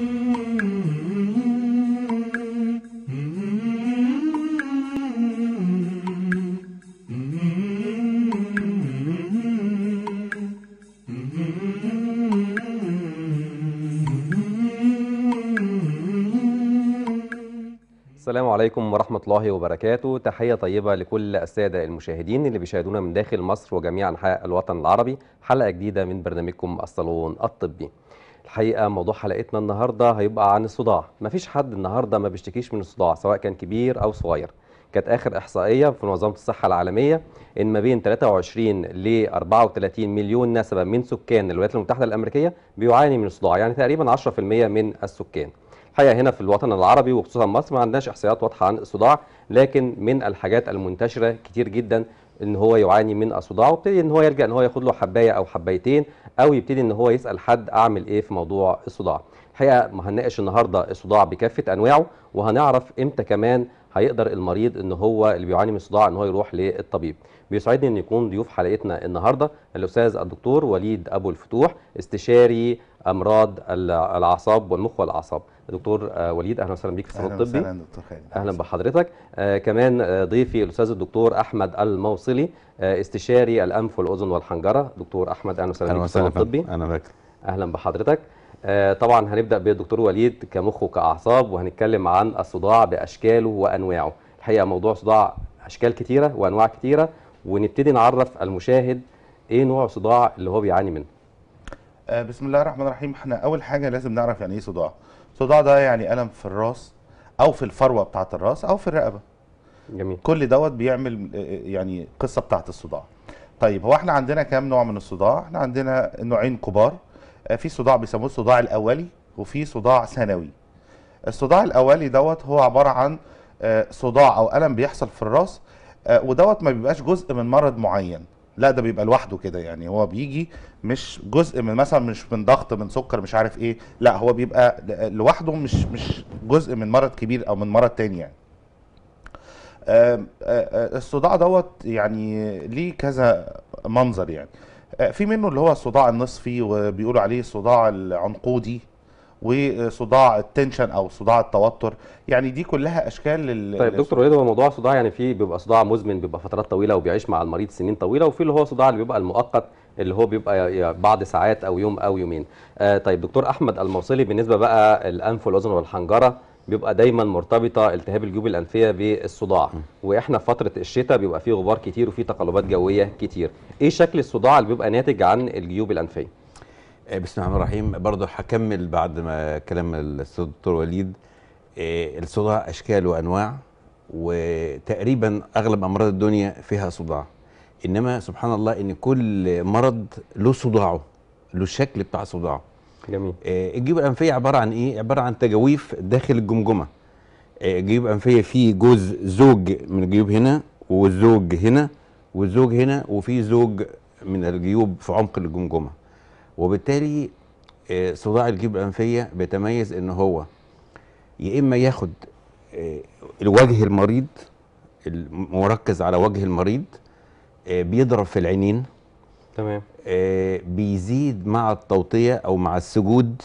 السلام عليكم ورحمة الله وبركاته تحية طيبة لكل السادة المشاهدين اللي بيشاهدونا من داخل مصر وجميع أنحاء الوطن العربي حلقة جديدة من برنامجكم الصالون الطبي الحقيقه موضوع حلقتنا النهارده هيبقى عن الصداع مفيش حد النهارده ما بيشتكيش من الصداع سواء كان كبير او صغير كانت اخر احصائيه في منظمه الصحه العالميه ان ما بين 23 ل 34 مليون نسمه من سكان الولايات المتحده الامريكيه بيعاني من الصداع يعني تقريبا 10% من السكان الحقيقه هنا في الوطن العربي وخصوصا مصر ما عندناش احصائيات واضحه عن الصداع لكن من الحاجات المنتشره كتير جدا ان هو يعاني من الصداع وابتدي ان هو يلجا ان هو ياخد له حبايه او حبايتين او يبتدي ان هو يسال حد اعمل ايه في موضوع الصداع الحقيقه هنناقش النهارده الصداع بكافه انواعه وهنعرف امتى كمان هيقدر المريض ان هو اللي بيعاني من الصداع ان هو يروح للطبيب بيسعدني ان يكون ضيوف حلقتنا النهارده الاستاذ الدكتور وليد ابو الفتوح استشاري امراض الاعصاب والمخ والاعصاب دكتور آه، وليد اهلا وسهلا بيك في الصالون الطبي اهلا دكتور خالد اهلا بحضرتك آه كمان آه، ضيفي الاستاذ الدكتور احمد الموصلي آه استشاري الانف والاذن والحنجره دكتور احمد اهلا وسهلا بيك في الصالون الطبي اهلا بك اهلا بحضرتك آه طبعا هنبدا بالدكتور وليد كمخ وكاعصاب وهنتكلم عن الصداع باشكاله وانواعه الحقيقه موضوع صداع اشكال كتيره وانواع كتيره ونبتدي نعرف المشاهد ايه نوع الصداع اللي هو بيعاني منه آه، بسم الله الرحمن الرحيم احنا اول حاجه لازم نعرف يعني ايه صداع صداع ده يعني الم في الراس او في الفروه بتاعه الراس او في الرقبه جميل كل دوت بيعمل آه، آه، يعني قصه بتاعه الصداع طيب هو احنا عندنا كام نوع من الصداع احنا عندنا نوعين كبار في صداع بيسموه الصداع الاولي وفي صداع ثانوي الصداع الاولي دوت هو عباره عن صداع او الم بيحصل في الراس ودوت ما بيبقاش جزء من مرض معين لا ده بيبقى لوحده كده يعني هو بيجي مش جزء من مثلا مش من ضغط من سكر مش عارف ايه لا هو بيبقى لوحده مش مش جزء من مرض كبير او من مرض تاني يعني الصداع دوت يعني ليه كذا منظر يعني في منه اللي هو الصداع النصفي وبيقولوا عليه الصداع العنقودي وصداع التنشن او صداع التوتر يعني دي كلها اشكال لل... طيب دكتور وليد هو موضوع صداع يعني في بيبقى صداع مزمن بيبقى فترات طويله وبيعيش مع المريض سنين طويله وفي اللي هو صداع اللي بيبقى المؤقت اللي هو بيبقى بعد ساعات او يوم او يومين آه طيب دكتور احمد الموصلي بالنسبه بقى الانف والاذن والحنجره بيبقى دايما مرتبطه التهاب الجيوب الانفيه بالصداع واحنا في فتره الشتاء بيبقى فيه غبار كتير وفيه تقلبات جويه كتير ايه شكل الصداع اللي بيبقى ناتج عن الجيوب الانفيه آه، بسم الله الرحمن الرحيم برضه هكمل بعد ما كلام الاستاذ الدكتور وليد آه، الصداع اشكال وانواع وتقريبا اغلب امراض الدنيا فيها صداع انما سبحان الله ان كل مرض له صداعه له الشكل بتاع صداعه جميل آه، الجيوب الانفيه عباره عن ايه عباره عن تجاويف داخل الجمجمه الجيوب الانفيه في جزء زوج من الجيوب هنا وزوج هنا وزوج هنا وفي زوج من الجيوب في عمق الجمجمه وبالتالي آه، صداع الجيب الانفيه بيتميز ان هو يا اما ياخد آه، الوجه المريض المركز على وجه المريض آه، بيضرب في العينين تمام بيزيد مع التوطيه او مع السجود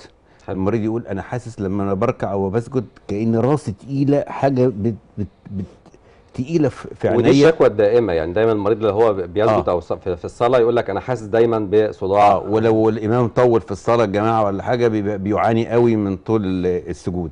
المريض يقول انا حاسس لما انا بركع او بسجد كان راسي تقيله حاجه بت بت بت تقيله في عينيه ودي الشكوى الدائمه يعني دايما المريض اللي هو بيسجد آه. او في الصلاه يقول لك انا حاسس دايما بصداع آه ولو الامام طول في الصلاه الجماعه ولا حاجه بيعاني قوي من طول السجود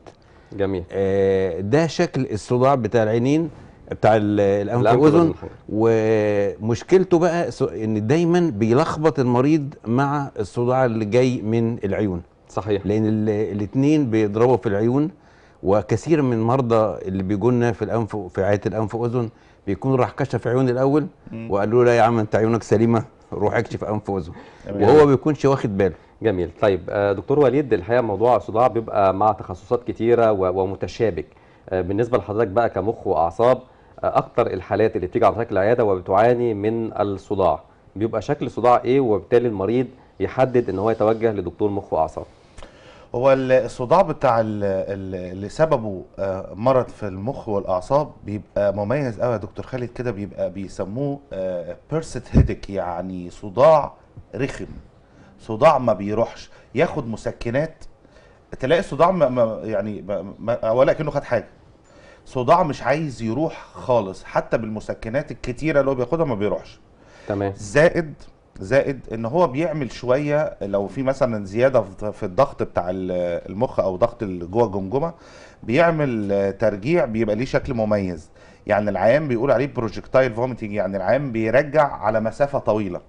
جميل آه ده شكل الصداع بتاع العينين بتاع الانف والاذن ومشكلته بقى ان دايما بيلخبط المريض مع الصداع اللي جاي من العيون صحيح لان الاثنين بيضربوا في العيون وكثير من المرضى اللي بيجونا في الانف في عياده الانف واذن بيكون راح كشف عيون الاول وقالوا له لا يا عم انت عيونك سليمه روح اكشف انف واذن وهو بيكونش واخد باله جميل طيب آه، دكتور وليد الحقيقه موضوع الصداع بيبقى مع تخصصات كتيره ومتشابك آه، بالنسبه لحضرتك بقى كمخ واعصاب آه، اكتر الحالات اللي بتيجي على حضرتك العياده وبتعاني من الصداع بيبقى شكل الصداع ايه وبالتالي المريض يحدد ان هو يتوجه لدكتور مخ واعصاب هو الصداع بتاع اللي سببه آه، مرض في المخ والاعصاب بيبقى مميز قوي يا دكتور خالد كده بيبقى بيسموه بيرست آه، هيدك يعني صداع رخم صداع ما بيروحش ياخد مسكنات تلاقي الصداع ما يعني ما ولا كانه خد حاجه صداع مش عايز يروح خالص حتى بالمسكنات الكتيره اللي هو بياخدها ما بيروحش تمام زائد زائد ان هو بيعمل شويه لو في مثلا زياده في الضغط بتاع المخ او ضغط جوه الجمجمه بيعمل ترجيع بيبقى ليه شكل مميز يعني العيان بيقول عليه بروجكتايل فوميتنج يعني العيان بيرجع على مسافه طويله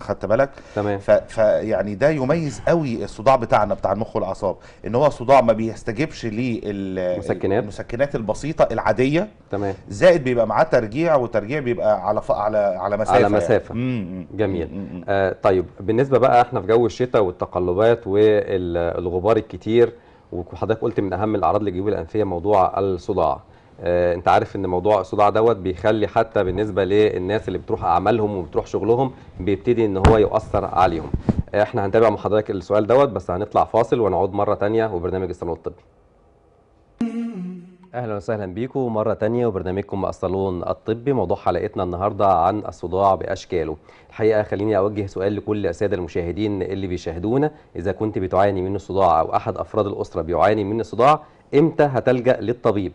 خدت بالك تمام فيعني ده يميز قوي الصداع بتاعنا بتاع المخ والاعصاب ان هو صداع ما بيستجبش للمسكنات المسكنات البسيطه العاديه تمام زائد بيبقى معاه ترجيع وترجيع بيبقى على ف... على على مسافه على يعني. مسافه يعني. جميل آه طيب بالنسبه بقى احنا في جو الشتاء والتقلبات والغبار الكتير وحضرتك قلت من اهم الاعراض اللي تجيب الانفيه موضوع الصداع آه انت عارف ان موضوع الصداع دوت بيخلي حتى بالنسبه للناس اللي بتروح اعمالهم وبتروح شغلهم بيبتدي ان هو يؤثر عليهم آه احنا هنتابع مع حضرتك السؤال دوت بس هنطلع فاصل ونعود مره ثانيه وبرنامج الصالون الطبي اهلا وسهلا بيكم مره ثانيه وبرنامجكم الصالون الطبي موضوع حلقتنا النهارده عن الصداع باشكاله الحقيقه خليني اوجه سؤال لكل الساده المشاهدين اللي بيشاهدونا اذا كنت بتعاني من الصداع او احد افراد الاسره بيعاني من الصداع امتى هتلجا للطبيب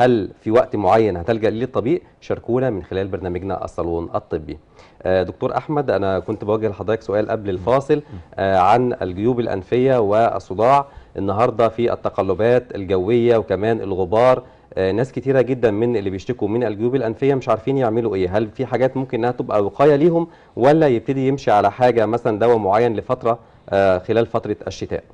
هل في وقت معين هتلجأ ليه شاركونا من خلال برنامجنا الصالون الطبي آه، دكتور أحمد أنا كنت بوجه لحضرتك سؤال قبل الفاصل آه، عن الجيوب الأنفية والصداع النهاردة في التقلبات الجوية وكمان الغبار آه، ناس كتيرة جدا من اللي بيشتكوا من الجيوب الأنفية مش عارفين يعملوا إيه هل في حاجات ممكن إنها تبقى وقاية ليهم ولا يبتدي يمشي على حاجة مثلا دواء معين لفترة خلال فترة الشتاء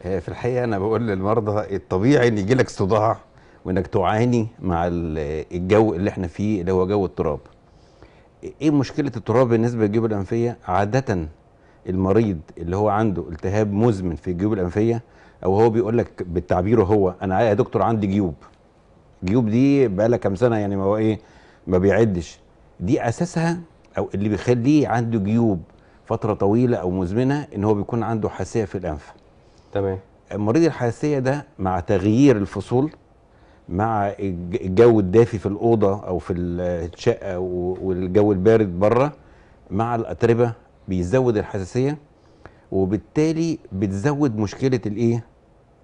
في الحقيقة أنا بقول للمرضى الطبيعي إن يجي لك صداع وانك تعاني مع الجو اللي احنا فيه اللي هو جو التراب ايه مشكله التراب بالنسبه للجيوب الانفيه عاده المريض اللي هو عنده التهاب مزمن في الجيوب الانفيه او هو بيقول لك بالتعبيره هو انا يا دكتور عندي جيوب جيوب دي بقى لها كام سنه يعني ما هو ايه ما بيعدش دي اساسها او اللي بيخليه عنده جيوب فتره طويله او مزمنه ان هو بيكون عنده حساسيه في الانف تمام المريض الحساسيه ده مع تغيير الفصول مع الجو الدافي في الاوضه او في الشقه والجو البارد بره مع الاتربه بيزود الحساسيه وبالتالي بتزود مشكله الايه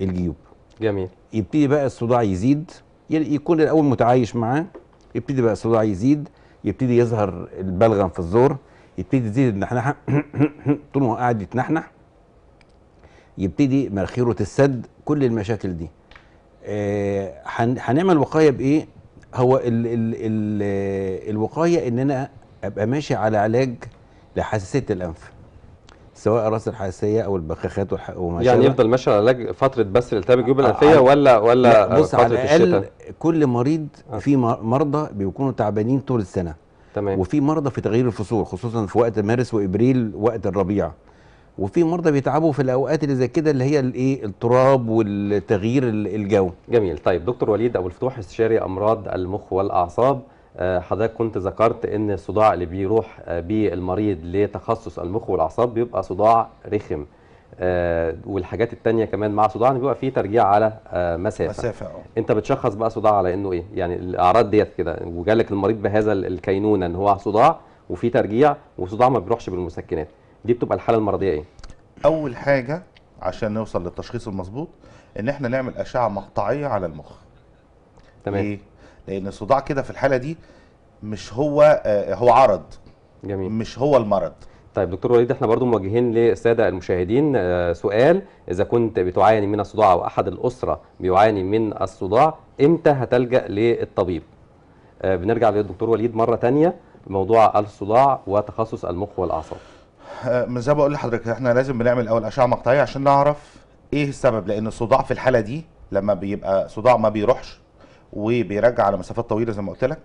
الجيوب جميل يبتدي بقى الصداع يزيد يعني يكون الاول متعايش معاه يبتدي بقى الصداع يزيد يبتدي يظهر البلغم في الزور يبتدي تزيد النحنحه طول ما هو قاعد يتنحنح يبتدي مرخيره تسد كل المشاكل دي آه، هنعمل وقايه بايه هو الـ الـ الـ الوقايه ان انا ابقى ماشي على علاج لحساسيه الانف سواء راس الحساسيه او البخاخات وما يعني يفضل ماشي على علاج فتره بس التهاب الجيوب آه، الانفيه آه، ولا ولا بص فتره على الشتاء كل مريض في مرضى بيكونوا تعبانين طول السنه تمام وفي مرضى في تغيير الفصول خصوصا في وقت مارس وابريل وقت الربيع وفي مرضى بيتعبوا في الاوقات اللي زي كده اللي هي الايه التراب والتغيير الجو جميل طيب دكتور وليد ابو الفتوح استشاري امراض المخ والاعصاب آه، حضرتك كنت ذكرت ان الصداع اللي بيروح بيه آه، المريض لتخصص المخ والاعصاب بيبقى صداع رخم آه، والحاجات التانية كمان مع صداع بيبقى فيه ترجيع على مسافه مسافه انت بتشخص بقى صداع على انه ايه يعني الاعراض ديت كده وجالك المريض بهذا الكينونه ان هو صداع وفي ترجيع وصداع ما بيروحش بالمسكنات دي بتبقى الحاله المرضيه ايه اول حاجه عشان نوصل للتشخيص المظبوط ان احنا نعمل اشعه مقطعيه على المخ تمام ليه؟ لان الصداع كده في الحاله دي مش هو آه هو عرض جميل مش هو المرض طيب دكتور وليد احنا برضو موجهين للساده المشاهدين آه سؤال اذا كنت بتعاني من الصداع او احد الاسره بيعاني من الصداع امتى هتلجا للطبيب آه بنرجع للدكتور وليد مره ثانيه موضوع الصداع وتخصص المخ والاعصاب آه، من زي ما بقول لحضرتك احنا لازم بنعمل الاول اشعه مقطعيه عشان نعرف ايه السبب لان الصداع في الحاله دي لما بيبقى صداع ما بيروحش وبيرجع على مسافات طويله زي ما قلت لك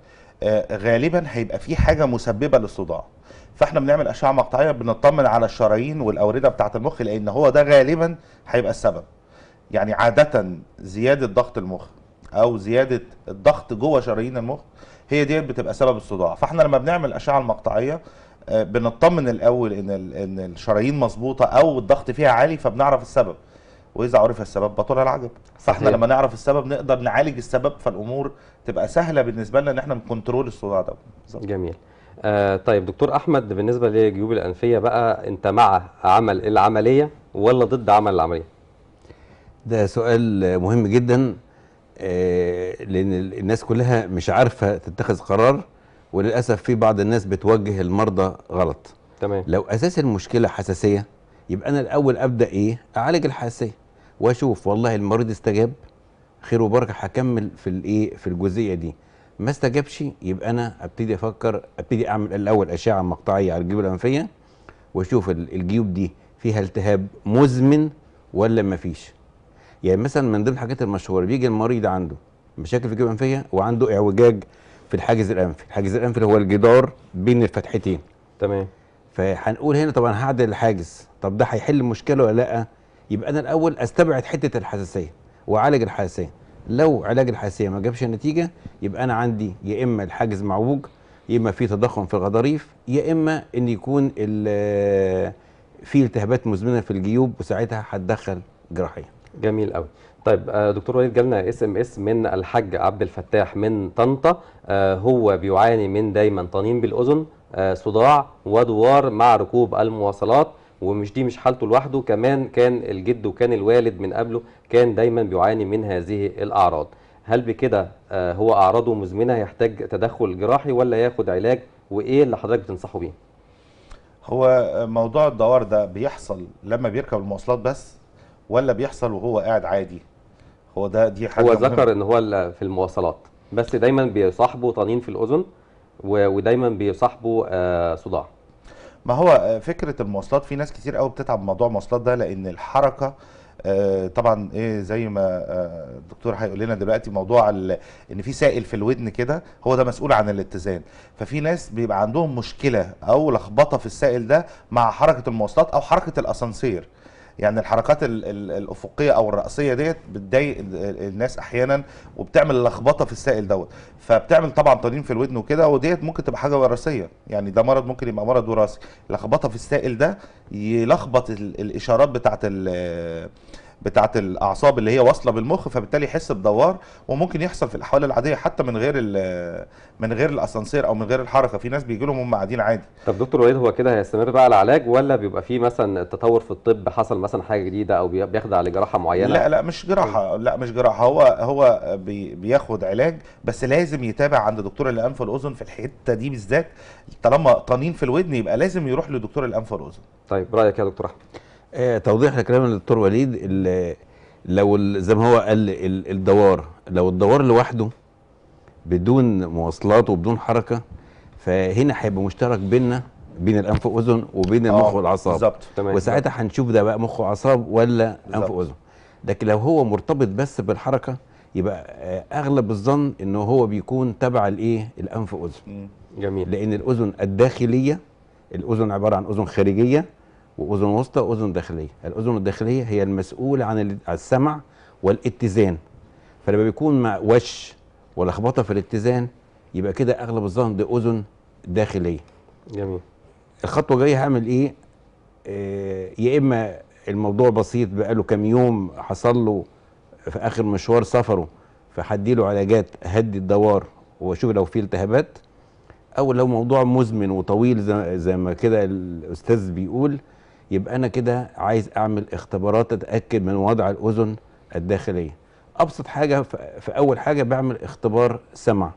آه، غالبا هيبقى في حاجه مسببه للصداع فاحنا بنعمل اشعه مقطعيه بنطمن على الشرايين والاورده بتاعه المخ لان هو ده غالبا هيبقى السبب يعني عاده زياده ضغط المخ او زياده الضغط جوه شرايين المخ هي ديت بتبقى سبب الصداع فاحنا لما بنعمل الاشعه المقطعيه آه، بنطمن الاول ان ان الشرايين مظبوطه او الضغط فيها عالي فبنعرف السبب واذا عرف السبب بطل العجب فاحنا لما نعرف السبب نقدر نعالج السبب فالامور تبقى سهله بالنسبه لنا ان احنا نكنترول الصداع ده جميل آه طيب دكتور احمد بالنسبه للجيوب الانفيه بقى انت مع عمل العمليه ولا ضد عمل العمليه ده سؤال مهم جدا آه لان الناس كلها مش عارفه تتخذ قرار وللاسف في بعض الناس بتوجه المرضى غلط تمام لو اساس المشكله حساسيه يبقى انا الاول ابدا ايه اعالج الحساسيه واشوف والله المريض استجاب خير وبركه هكمل في الايه في الجزئيه دي ما استجابش يبقى انا ابتدي افكر ابتدي اعمل الاول اشعه مقطعيه على الجيوب الانفيه واشوف الجيوب دي فيها التهاب مزمن ولا ما فيش يعني مثلا من ضمن الحاجات المشهوره بيجي المريض عنده مشاكل في الجيوب الانفيه وعنده اعوجاج في الحاجز الانفي الحاجز الانفي هو الجدار بين الفتحتين تمام فهنقول هنا طبعا هعدل الحاجز طب ده هيحل المشكله ولا لا يبقى انا الاول استبعد حته الحساسيه واعالج الحساسيه لو علاج الحساسيه ما جابش نتيجه يبقى انا عندي يا اما الحاجز معوج يا اما في تضخم في الغضاريف يا اما ان يكون في التهابات مزمنه في الجيوب وساعتها هتدخل جراحيه جميل قوي طيب آه، دكتور وليد جالنا اس ام اس من الحاج عبد الفتاح من طنطا آه، هو بيعاني من دايما طنين بالاذن آه، صداع ودوار مع ركوب المواصلات ومش دي مش حالته لوحده كمان كان الجد وكان الوالد من قبله كان دايما بيعاني من هذه الاعراض هل بكده هو اعراضه مزمنه يحتاج تدخل جراحي ولا ياخد علاج وايه اللي حضرتك بتنصحه بيه هو موضوع الدوار ده بيحصل لما بيركب المواصلات بس ولا بيحصل وهو قاعد عادي هو ده دي حاجه هو ذكر ان هو في المواصلات بس دايما بيصاحبه طنين في الاذن ودايما بيصاحبه آه، صداع ما هو آه، فكره المواصلات في ناس كتير قوي بتتعب موضوع المواصلات ده لان الحركه آه، طبعا ايه زي ما الدكتور هيقول لنا دلوقتي موضوع ان في سائل في الودن كده هو ده مسؤول عن الاتزان ففي ناس بيبقى عندهم مشكله او لخبطه في السائل ده مع حركه المواصلات او حركه الاسانسير يعني الحركات الافقيه او الراسيه ديت بتضايق الناس احيانا وبتعمل لخبطه في السائل دوت فبتعمل طبعا تنين في الودن وكده وديت ممكن تبقى حاجه وراثيه يعني ده مرض ممكن يبقى مرض وراثي لخبطه في السائل ده يلخبط الاشارات بتاعت بتاعه الاعصاب اللي هي واصله بالمخ فبالتالي يحس بدوار وممكن يحصل في الاحوال العاديه حتى من غير من غير الاسانسير او من غير الحركه في ناس بيجي لهم هم قاعدين عادي طب دكتور وليد هو كده هيستمر بقى العلاج ولا بيبقى في مثلا تطور في الطب حصل مثلا حاجه جديده او بيخضع لجراحه معينه لا لا مش جراحه لا مش جراحه هو هو بياخد علاج بس لازم يتابع عند دكتور الانف والاذن في الحته دي بالذات طالما طنين في الودن يبقى لازم يروح لدكتور الانف والاذن طيب رايك يا دكتور احمد آه توضيح لكلام الدكتور وليد لو زي ما هو قال الدوار لو الدوار لوحده بدون مواصلات وبدون حركه فهنا هيبقى مشترك بيننا بين الانف واذن وبين المخ آه، والاعصاب بالظبط تمام وساعتها هنشوف ده بقى مخ واعصاب ولا انف واذن لكن لو هو مرتبط بس بالحركه يبقى آه، اغلب الظن ان هو بيكون تبع الايه الانف واذن جميل لان الاذن الداخليه الاذن عباره عن اذن خارجيه واذن وسطى واذن داخليه الاذن الداخليه هي المسؤوله عن السمع والاتزان فلما بيكون مع وش ولخبطه في الاتزان يبقى كده اغلب الظن ده اذن داخليه جميل الخطوه الجايه هعمل ايه آه، يا اما الموضوع بسيط بقى له كام يوم حصل له في اخر مشوار سفره فهديله علاجات هدي الدوار واشوف لو في التهابات او لو موضوع مزمن وطويل زي ما كده الاستاذ بيقول يبقى انا كده عايز اعمل اختبارات اتاكد من وضع الاذن الداخليه ابسط حاجه في اول حاجه بعمل اختبار سمع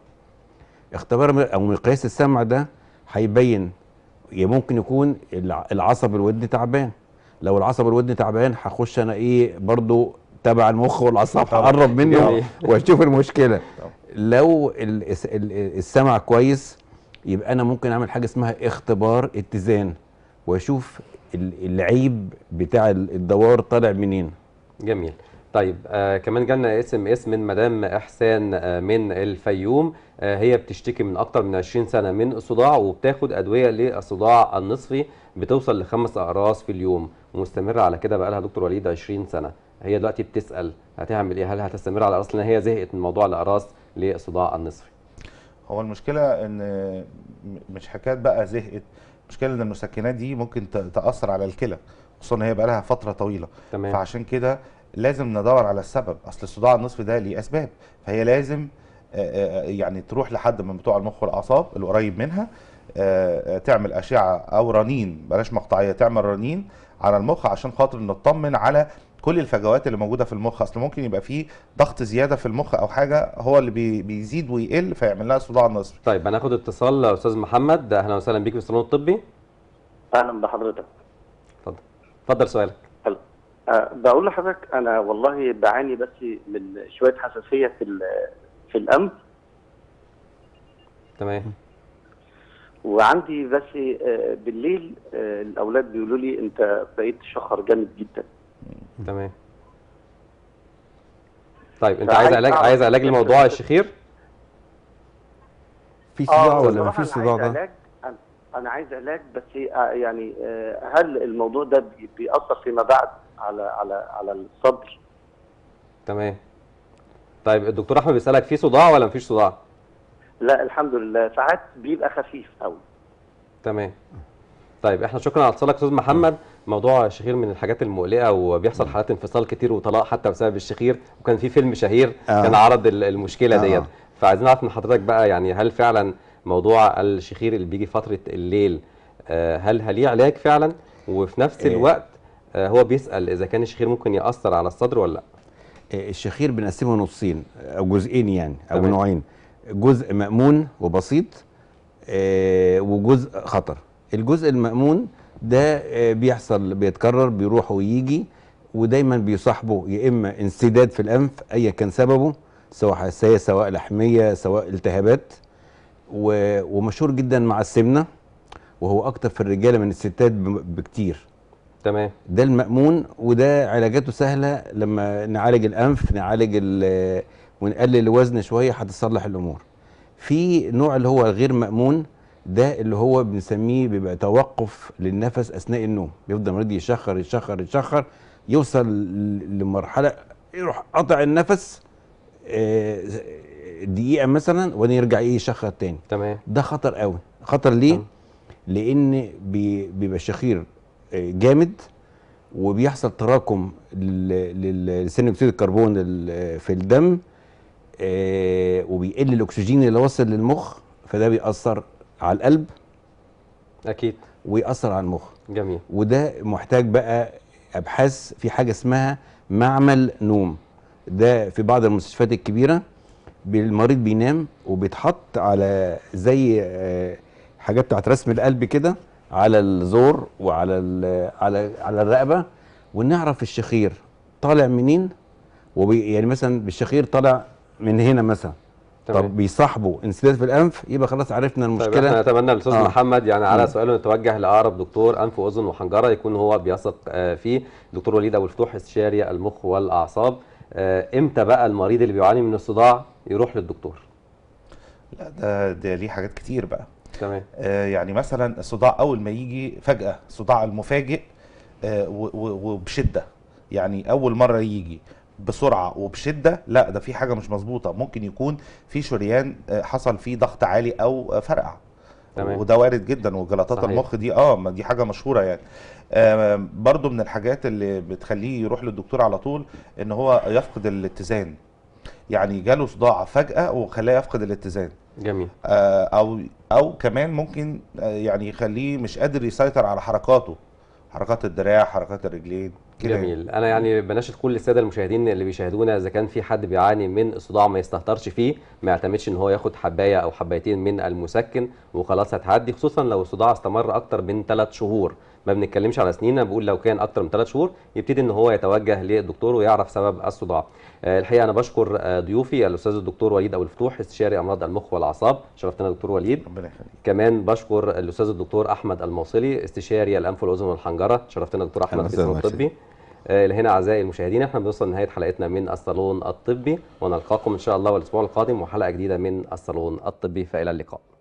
اختبار او مقياس السمع ده هيبين ممكن يكون العصب الودني تعبان لو العصب الودني تعبان هخش انا ايه برضو تبع المخ والاعصاب هقرب منه واشوف المشكله لو السمع كويس يبقى انا ممكن اعمل حاجه اسمها اختبار اتزان واشوف العيب بتاع الدوار طالع منين جميل طيب آه كمان جالنا اس ام اس من مدام احسان آه من الفيوم آه هي بتشتكي من اكتر من 20 سنه من الصداع وبتاخد ادويه للصداع النصفي بتوصل لخمس اقراص في اليوم ومستمره على كده بقى لها دكتور وليد 20 سنه هي دلوقتي بتسال هتعمل ايه هل هتستمر على الاقراص لان هي زهقت من موضوع الاقراص للصداع النصفي هو المشكله ان مش حكايه بقى زهقت مشكلة ان المسكنات دي ممكن تاثر على الكلى خصوصا ان هي بقى لها فتره طويله تمام. فعشان كده لازم ندور على السبب اصل الصداع النصفي ده ليه اسباب فهي لازم يعني تروح لحد من بتوع المخ والاعصاب القريب منها تعمل اشعه او رنين بلاش مقطعيه تعمل رنين على المخ عشان خاطر نطمن على كل الفجوات اللي موجوده في المخ اصل ممكن يبقى فيه ضغط زياده في المخ او حاجه هو اللي بيزيد ويقل فيعمل لها صداع نصفي. طيب هناخد اتصال استاذ محمد اهلا وسهلا بيك في الصالون الطبي. اهلا بحضرتك. اتفضل اتفضل سؤالك. حلو أه بقول لحضرتك انا والله بعاني بس من شويه حساسيه في في الانف. تمام. وعندي بس آه، بالليل آه، الاولاد بيقولوا لي انت بقيت شخر جامد جدا تمام طيب انت عايز علاج عايز علاج إيه؟ لموضوع الشخير في آه، صداع ولا ما فيش صداع ده انا عايز علاج بس يعني هل الموضوع ده بيأثر فيما بعد على على على الصدر تمام طيب الدكتور احمد بيسالك في صداع ولا مفيش صداع لا الحمد لله ساعات بيبقى خفيف قوي تمام طيب احنا شكرا على اتصالك استاذ محمد موضوع الشخير من الحاجات المقلقه وبيحصل حالات انفصال كتير وطلاق حتى بسبب الشخير وكان في فيلم شهير آه. كان عرض المشكله آه. ديت فعايزين نعرف من حضرتك بقى يعني هل فعلا موضوع الشخير اللي بيجي فتره الليل آه، هل هل ليه علاج فعلا وفي نفس آه. الوقت آه، هو بيسال اذا كان الشخير ممكن ياثر على الصدر ولا لا الشخير بنقسمه نصين او جزئين يعني او نوعين جزء مأمون وبسيط آه، وجزء خطر الجزء المأمون ده آه، بيحصل بيتكرر بيروح ويجي ودايما بيصاحبه يا اما انسداد في الانف ايا كان سببه سواء حساسيه سواء لحميه سواء التهابات ومشهور جدا مع السمنه وهو اكتر في الرجاله من الستات بكتير تمام ده المأمون وده علاجاته سهله لما نعالج الانف نعالج ونقلل الوزن شويه هتصلح الامور في نوع اللي هو غير مامون ده اللي هو بنسميه بيبقى توقف للنفس اثناء النوم بيفضل المريض يشخر يشخر يشخر يوصل لمرحله يروح قطع النفس آه، دقيقه مثلا وبعدين يرجع ايه يشخر تاني تمام ده خطر قوي خطر ليه تمام. لان بيبقى الشخير آه، جامد وبيحصل تراكم لثاني اكسيد الكربون في الدم آه، وبيقل الاكسجين اللي واصل للمخ فده بيأثر على القلب اكيد ويأثر على المخ جميل وده محتاج بقى ابحاث في حاجه اسمها معمل نوم ده في بعض المستشفيات الكبيره المريض بينام وبيتحط على زي آه، حاجات بتاعت رسم القلب كده على الزور وعلى على على الرقبه ونعرف الشخير طالع منين وبي يعني مثلا بالشخير طالع من هنا مثلا طب بيصاحبه انسداد في الانف يبقى خلاص عرفنا طيب، المشكله طيب احنا نتمنى للاستاذ آه. محمد يعني على سؤاله نتوجه لاقرب دكتور انف واذن وحنجره يكون هو بيثق آه، فيه دكتور وليد ابو الفتوح استشاري المخ والاعصاب آه، امتى بقى المريض اللي بيعاني من الصداع يروح للدكتور لا ده ده ليه حاجات كتير بقى تمام آه يعني مثلا الصداع اول ما يجي فجاه صداع المفاجئ آه وبشده يعني اول مره يجي بسرعه وبشده لا ده في حاجه مش مظبوطه ممكن يكون في شريان آه، حصل فيه ضغط عالي او آه، فرقع تمام. وده وارد جدا وجلطات صحيح. المخ دي اه دي حاجه مشهوره يعني آه برضو من الحاجات اللي بتخليه يروح للدكتور على طول ان هو يفقد الاتزان يعني جاله صداع فجاه وخلاه يفقد الاتزان جميل آه او او كمان ممكن آه، يعني يخليه مش قادر يسيطر على حركاته حركات الدراع حركات الرجلين كده يعني. جميل انا يعني بناشد كل الساده المشاهدين اللي بيشاهدونا اذا كان في حد بيعاني من الصداع ما يستهترش فيه ما يعتمدش ان هو ياخد حبايه او حبايتين من المسكن وخلاص هتعدي خصوصا لو الصداع استمر اكتر من 3 شهور ما بنتكلمش على سنين انا بقول لو كان اكتر من ثلاث شهور يبتدي ان هو يتوجه للدكتور ويعرف سبب الصداع آه، الحقيقه انا بشكر آه، ضيوفي الاستاذ الدكتور وليد ابو الفتوح استشاري امراض المخ والاعصاب شرفتنا دكتور وليد ربنا يخليك كمان بشكر الاستاذ الدكتور احمد الموصلي استشاري الانف والاذن والحنجره شرفتنا دكتور احمد في الصندوق الطبي آه، هنا اعزائي المشاهدين احنا بنوصل لنهايه حلقتنا من الصالون الطبي ونلقاكم ان شاء الله الاسبوع القادم وحلقه جديده من الصالون الطبي فالى اللقاء